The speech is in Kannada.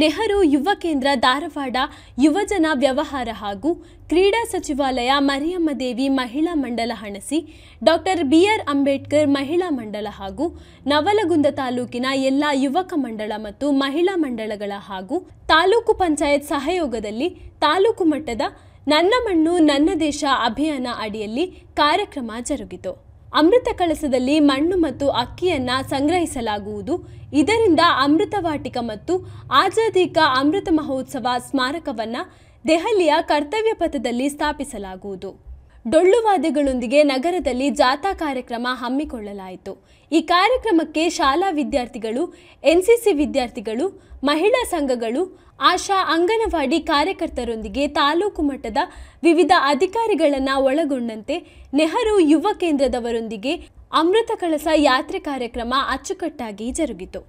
ನೆಹರು ಯುವ ಕೇಂದ್ರ ಧಾರವಾಡ ಯುವಜನ ವ್ಯವಹಾರ ಹಾಗೂ ಕ್ರೀಡಾ ಸಚಿವಾಲಯ ಮರಿಯಮ್ಮ ದೇವಿ ಮಹಿಳಾ ಮಂಡಲ ಹಣಸಿ ಡಾಕ್ಟರ್ ಬಿಆರ್ ಅಂಬೇಡ್ಕರ್ ಮಹಿಳಾ ಮಂಡಲ ಹಾಗೂ ನವಲಗುಂದ ತಾಲೂಕಿನ ಎಲ್ಲ ಯುವಕ ಮಂಡಳ ಮತ್ತು ಮಹಿಳಾ ಮಂಡಳಗಳ ಹಾಗೂ ತಾಲೂಕು ಪಂಚಾಯತ್ ಸಹಯೋಗದಲ್ಲಿ ತಾಲೂಕು ಮಟ್ಟದ ನನ್ನ ಮಣ್ಣು ನನ್ನ ದೇಶ ಅಭಿಯಾನ ಅಡಿಯಲ್ಲಿ ಕಾರ್ಯಕ್ರಮ ಜರುಗಿತು ಅಮೃತ ಕಳಸದಲ್ಲಿ ಮಣ್ಣು ಮತ್ತು ಅಕ್ಕಿಯನ್ನು ಸಂಗ್ರಹಿಸಲಾಗುವುದು ಇದರಿಂದ ಅಮೃತವಾಟಿಕ ಮತ್ತು ಆಜಾದಿಕ ಅಮೃತ ಮಹೋತ್ಸವ ಸ್ಮಾರಕವನ್ನು ದೆಹಲಿಯ ಕರ್ತವ್ಯ ಪಥದಲ್ಲಿ ಸ್ಥಾಪಿಸಲಾಗುವುದು ಡೊಳ್ಳುವಾದ್ಯಗಳೊಂದಿಗೆ ನಗರದಲ್ಲಿ ಜಾಥಾ ಕಾರ್ಯಕ್ರಮ ಹಮ್ಮಿಕೊಳ್ಳಲಾಯಿತು ಈ ಕಾರ್ಯಕ್ರಮಕ್ಕೆ ಶಾಲಾ ವಿದ್ಯಾರ್ಥಿಗಳು ಎನ್ಸಿಸಿ ವಿದ್ಯಾರ್ಥಿಗಳು ಮಹಿಳಾ ಸಂಘಗಳು ಆಶಾ ಅಂಗನವಾಡಿ ಕಾರ್ಯಕರ್ತರೊಂದಿಗೆ ತಾಲೂಕು ಮಟ್ಟದ ವಿವಿಧ ಅಧಿಕಾರಿಗಳನ್ನು ಒಳಗೊಂಡಂತೆ ನೆಹರು ಯುವ ಕೇಂದ್ರದವರೊಂದಿಗೆ ಅಮೃತ ಕಳಸ ಯಾತ್ರೆ ಕಾರ್ಯಕ್ರಮ ಅಚ್ಚುಕಟ್ಟಾಗಿ ಜರುಗಿತು